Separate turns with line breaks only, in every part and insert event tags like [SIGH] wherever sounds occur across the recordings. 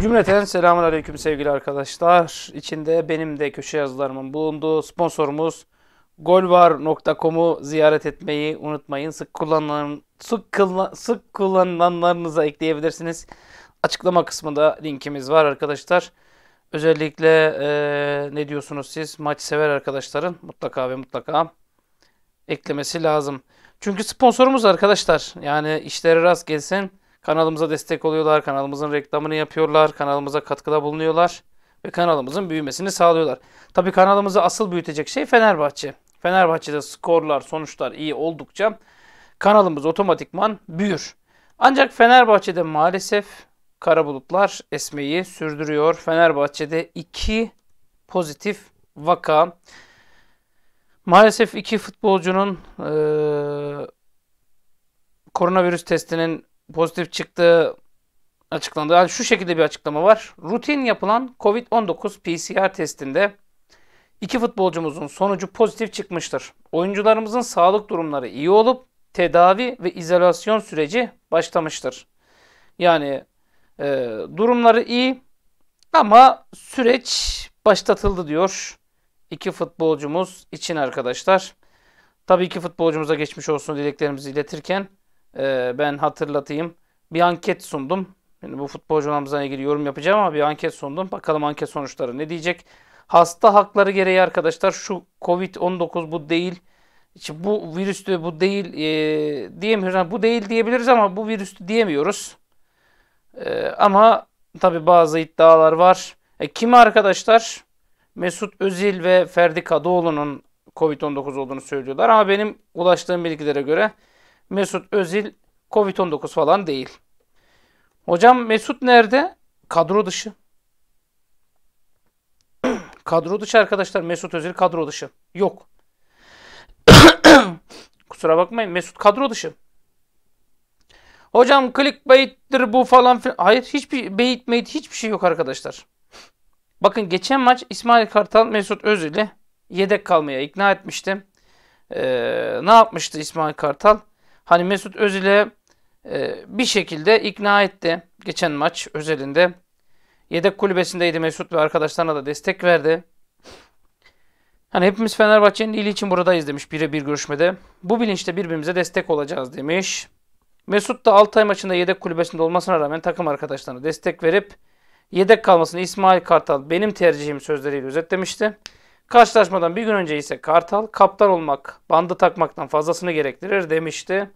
Cümleten selamun aleyküm sevgili arkadaşlar. İçinde benim de köşe yazılarımın bulunduğu sponsorumuz golvar.com'u ziyaret etmeyi unutmayın. Sık kullanılan sık, kullan, sık kullanılanlarınıza ekleyebilirsiniz. Açıklama kısmında linkimiz var arkadaşlar. Özellikle e, ne diyorsunuz siz maç sever arkadaşların mutlaka ve mutlaka eklemesi lazım. Çünkü sponsorumuz arkadaşlar. Yani işlere rast gelsin. Kanalımıza destek oluyorlar, kanalımızın reklamını yapıyorlar, kanalımıza katkıda bulunuyorlar ve kanalımızın büyümesini sağlıyorlar. Tabii kanalımızı asıl büyütecek şey Fenerbahçe. Fenerbahçe'de skorlar, sonuçlar iyi oldukça kanalımız otomatikman büyür. Ancak Fenerbahçe'de maalesef kara bulutlar esmeyi sürdürüyor. Fenerbahçe'de iki pozitif vaka. Maalesef iki futbolcunun e, koronavirüs testinin pozitif çıktığı açıklandı. Yani şu şekilde bir açıklama var. Rutin yapılan COVID-19 PCR testinde iki futbolcumuzun sonucu pozitif çıkmıştır. Oyuncularımızın sağlık durumları iyi olup tedavi ve izolasyon süreci başlamıştır. Yani e, durumları iyi ama süreç başlatıldı diyor. iki futbolcumuz için arkadaşlar. Tabii ki futbolcumuza geçmiş olsun dileklerimizi iletirken e, ben hatırlatayım. Bir anket sundum. Şimdi bu futbolcu namzına ilgili yorum yapacağım ama bir anket sundum. Bakalım anket sonuçları ne diyecek. Hasta hakları gereği arkadaşlar şu Covid-19 bu değil. İşte bu virüstü bu değil e, diyemiyoruz. Yani bu değil diyebiliriz ama bu virüstü diyemiyoruz. E, ama tabi bazı iddialar var. E, kimi arkadaşlar? Mesut Özil ve Ferdi Kadıoğlu'nun Covid-19 olduğunu söylüyorlar. Ama benim ulaştığım bilgilere göre Mesut Özil Covid-19 falan değil. Hocam Mesut nerede? Kadro dışı. [CLEARS THROAT] kadro dışı arkadaşlar. Mesut Özil kadro dışı. Yok. [CLEARS THROAT] Kusura bakmayın. Mesut kadro dışı. Hocam clickbait'tir bu falan filan. Hayır hiçbir bait mate hiçbir şey yok arkadaşlar. Bakın geçen maç İsmail Kartal Mesut Özil'i yedek kalmaya ikna etmişti. Ee, ne yapmıştı İsmail Kartal? Hani Mesut Özil'e e, bir şekilde ikna etti. Geçen maç özelinde. Yedek kulübesindeydi Mesut ve arkadaşlarına da destek verdi. Hani hepimiz Fenerbahçe'nin iyiliği için buradayız demiş birebir görüşmede. Bu bilinçle birbirimize destek olacağız demiş. Mesut da Altay maçında yedek kulübesinde olmasına rağmen takım arkadaşlarına destek verip yedek kalmasını İsmail Kartal benim tercihim sözleriyle özetlemişti. Karşılaşmadan bir gün önce ise Kartal kaptan olmak bandı takmaktan fazlasını gerektirir demişti.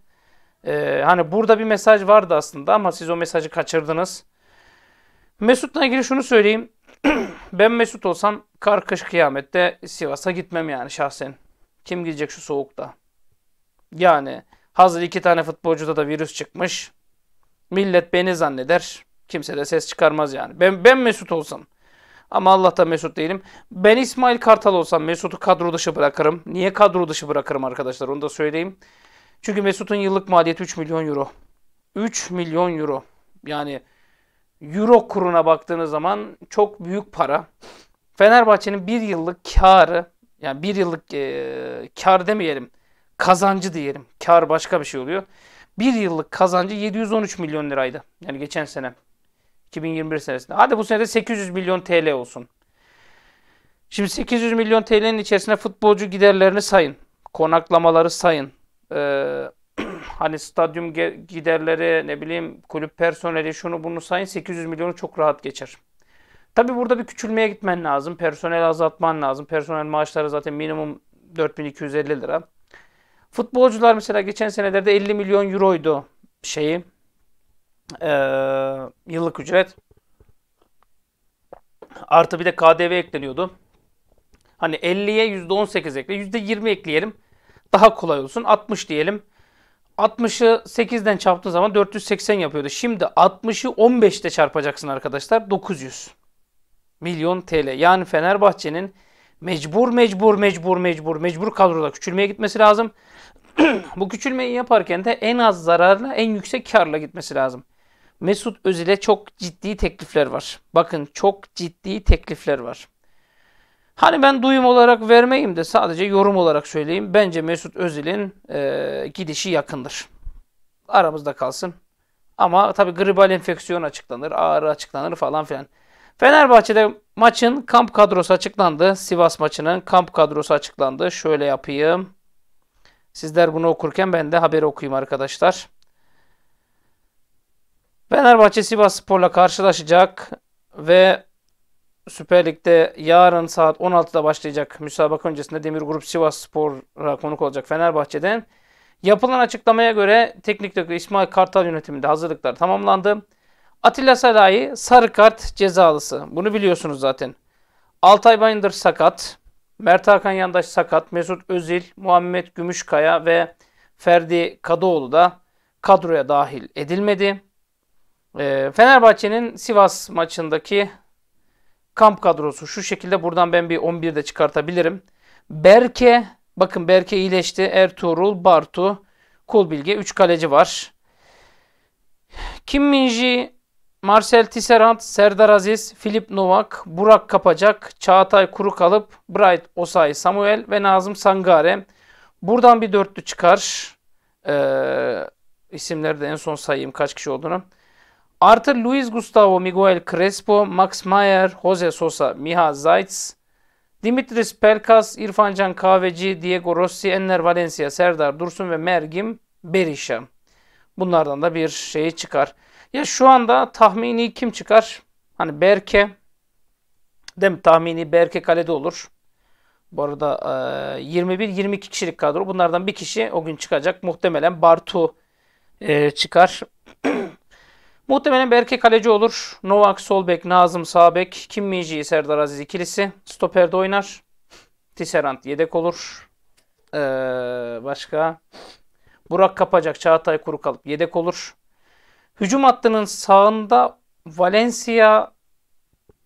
Ee, hani burada bir mesaj vardı aslında ama siz o mesajı kaçırdınız. Mesut'la ilgili şunu söyleyeyim. [CLEARS THROAT] ben Mesut olsam kar kış kıyamette Sivas'a gitmem yani şahsen. Kim gidecek şu soğukta? Yani hazır iki tane futbolcuda da virüs çıkmış. Millet beni zanneder. Kimse de ses çıkarmaz yani. Ben, ben Mesut olsam. Ama Allah'ta Mesut değilim. Ben İsmail Kartal olsam Mesut'u kadro dışı bırakırım. Niye kadro dışı bırakırım arkadaşlar onu da söyleyeyim. Çünkü Mesut'un yıllık maliyeti 3 milyon euro. 3 milyon euro. Yani euro kuruna baktığınız zaman çok büyük para. Fenerbahçe'nin bir yıllık karı, yani bir yıllık e, kar demeyelim, kazancı diyelim. Kar başka bir şey oluyor. Bir yıllık kazancı 713 milyon liraydı. Yani geçen sene. 2021 senesinde. Hadi bu sene de 800 milyon TL olsun. Şimdi 800 milyon TL'nin içerisine futbolcu giderlerini sayın. Konaklamaları sayın e, [CLEARS THROAT] hani stadyum giderleri ne bileyim kulüp personeli şunu bunu sayın 800 milyonu çok rahat geçer. Tabi burada bir küçülmeye gitmen lazım. Personel azaltman lazım. Personel maaşları zaten minimum 4250 lira. Futbolcular mesela geçen senelerde 50 milyon euroydu şeyi. E, yıllık ücret. Artı bir de KDV ekleniyordu. Hani 50'ye %18 ekle, %20 ekleyelim daha kolay olsun. 60 diyelim. 60'ı 8'den çarptığın zaman 480 yapıyordu. Şimdi 60'ı 15'te çarpacaksın arkadaşlar. 900 milyon TL. Yani Fenerbahçe'nin mecbur mecbur mecbur mecbur mecbur kadroda küçülmeye gitmesi lazım. [CLEARS THROAT] Bu küçülmeyi yaparken de en az zararla en yüksek karla gitmesi lazım. Mesut Özil'e çok ciddi teklifler var. Bakın çok ciddi teklifler var. Hani ben duyum olarak vermeyeyim de sadece yorum olarak söyleyeyim. Bence Mesut Özil'in e, gidişi yakındır. Aramızda kalsın. Ama tabi gribal enfeksiyon açıklanır, ağrı açıklanır falan filan. Fenerbahçe'de maçın kamp kadrosu açıklandı. Sivas maçının kamp kadrosu açıklandı. Şöyle yapayım. Sizler bunu okurken ben de haberi okuyayım arkadaşlar. Fenerbahçe Sivas Spor'la karşılaşacak ve Süper Lig'de yarın saat 16'da başlayacak müsabaka öncesinde Demir Grup Sivas Spor'a konuk olacak Fenerbahçe'den. Yapılan açıklamaya göre teknik direktör İsmail Kartal yönetiminde hazırlıklar tamamlandı. Atilla Saray'ı sarı kart cezalısı. Bunu biliyorsunuz zaten. Altay Bayındır sakat. Mert Hakan Yandaş sakat. Mesut Özil, Muhammed Gümüşkaya ve Ferdi Kadıoğlu da kadroya dahil edilmedi. Ee, Fenerbahçe'nin Sivas maçındaki Kamp kadrosu şu şekilde buradan ben bir 11 de çıkartabilirim. Berke, bakın Berke iyileşti. Ertuğrul, Bartu, Kulbilge 3 kaleci var. Kim Minji, Marcel Tisserand, Serdar Aziz, Filip Novak, Burak Kapacak, Çağatay Kuru kalıp Bright Osay Samuel ve Nazım Sangare. Buradan bir dörtlü çıkar. Ee, isimleri de en son sayayım kaç kişi olduğunu. Artı Luis Gustavo, Miguel Crespo, Max Mayer, Jose Sosa, Miha Zaitz, Dimitris Pelkas, İrfancan Kahveci, Diego Rossi, Enner Valencia, Serdar Dursun ve Mergim Berisha. Bunlardan da bir şey çıkar. Ya şu anda tahmini kim çıkar? Hani Berke. dem mi? Tahmini Berke kalede olur. Bu arada 21-22 kişilik kadro. Bunlardan bir kişi o gün çıkacak. Muhtemelen Bartu çıkar. Muhtemelen Berke kaleci olur. Novak sol Nazım sağ Kim Miji, Serdar Aziz ikilisi. Stoperde oynar. Tisserant yedek olur. Ee, başka Burak Kapacak, Çağatay Kuru kalıp yedek olur. Hücum hattının sağında Valencia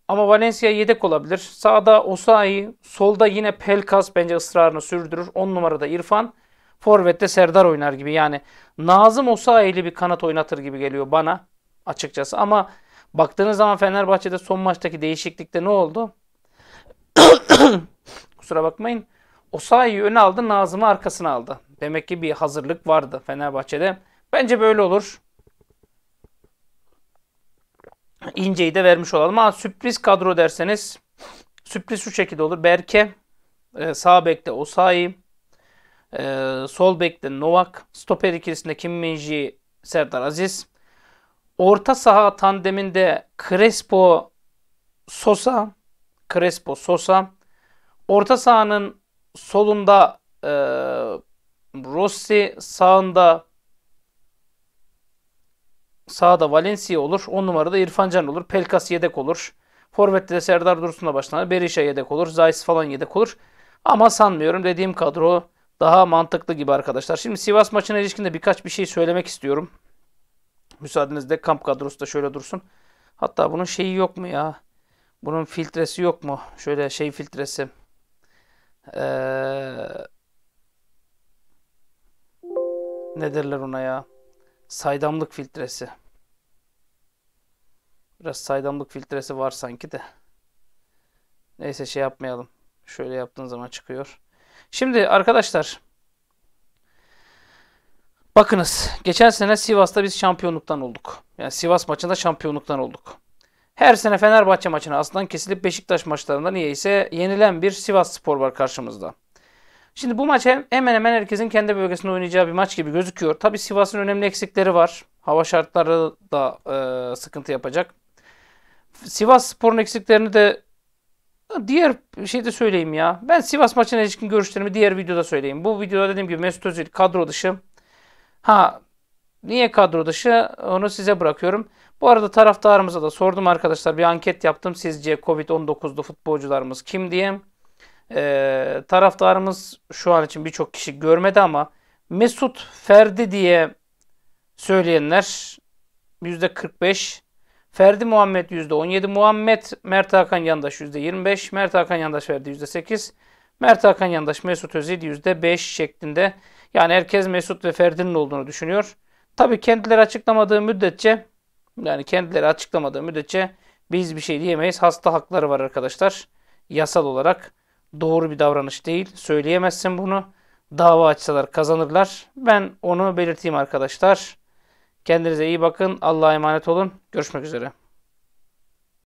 ama Valencia yedek olabilir. Sağda Osayi, solda yine Pelkas bence ısrarını sürdürür. 10 numarada İrfan. Forvet'te Serdar oynar gibi yani. Nazım Osayi'li bir kanat oynatır gibi geliyor bana açıkçası. Ama baktığınız zaman Fenerbahçe'de son maçtaki değişiklikte ne oldu? [COUGHS] Kusura bakmayın. Osayi'yi öne aldı, Nazım'ı arkasına aldı. Demek ki bir hazırlık vardı Fenerbahçe'de. Bence böyle olur. İnce'yi de vermiş olalım. Ama sürpriz kadro derseniz sürpriz şu şekilde olur. Berke, e, sağ bekte Osayi, e, sol bekte Novak, stoper ikilisinde Kim Minji, Serdar Aziz, orta saha tandeminde Crespo Sosa, Crespo Sosa, orta sahanın solunda e, Rossi, sağında sağda Valencia olur. 10 numarada İrfan Can olur. Pelkas yedek olur. Forvet'te de Serdar Dursun'la başlanır. Berisha yedek olur. Zayis falan yedek olur. Ama sanmıyorum dediğim kadro daha mantıklı gibi arkadaşlar. Şimdi Sivas maçına ilişkin de birkaç bir şey söylemek istiyorum. Müsaadenizle kamp kadrosu da şöyle dursun. Hatta bunun şeyi yok mu ya? Bunun filtresi yok mu? Şöyle şey filtresi. Ee, ne derler ona ya? Saydamlık filtresi. Biraz saydamlık filtresi var sanki de. Neyse şey yapmayalım. Şöyle yaptığın zaman çıkıyor. Şimdi arkadaşlar Bakınız geçen sene Sivas'ta biz şampiyonluktan olduk. Yani Sivas maçında şampiyonluktan olduk. Her sene Fenerbahçe maçına aslan kesilip Beşiktaş maçlarında niyeyse yenilen bir Sivas Spor var karşımızda. Şimdi bu maç hemen hemen herkesin kendi bölgesinde oynayacağı bir maç gibi gözüküyor. Tabi Sivas'ın önemli eksikleri var. Hava şartları da e, sıkıntı yapacak. Sivas Spor'un eksiklerini de diğer şey de söyleyeyim ya. Ben Sivas maçına ilişkin görüşlerimi diğer videoda söyleyeyim. Bu videoda dediğim gibi Mesut Özil kadro dışı. Ha niye kadro dışı onu size bırakıyorum. Bu arada taraftarımıza da sordum arkadaşlar bir anket yaptım. Sizce Covid-19'lu futbolcularımız kim diye. Ee, taraftarımız şu an için birçok kişi görmedi ama Mesut Ferdi diye söyleyenler %45. Ferdi Muhammed %17. Muhammed Mert Hakan Yandaş %25. Mert Hakan Yandaş verdi %8. Mert Hakan Yandaş Mesut Özil %5 şeklinde yani herkes Mesut ve Ferdi'nin olduğunu düşünüyor. Tabi kendileri açıklamadığı müddetçe yani kendileri açıklamadığı müddetçe biz bir şey diyemeyiz. Hasta hakları var arkadaşlar. Yasal olarak doğru bir davranış değil. Söyleyemezsin bunu. Dava açsalar kazanırlar. Ben onu belirteyim arkadaşlar. Kendinize iyi bakın. Allah'a emanet olun. Görüşmek üzere.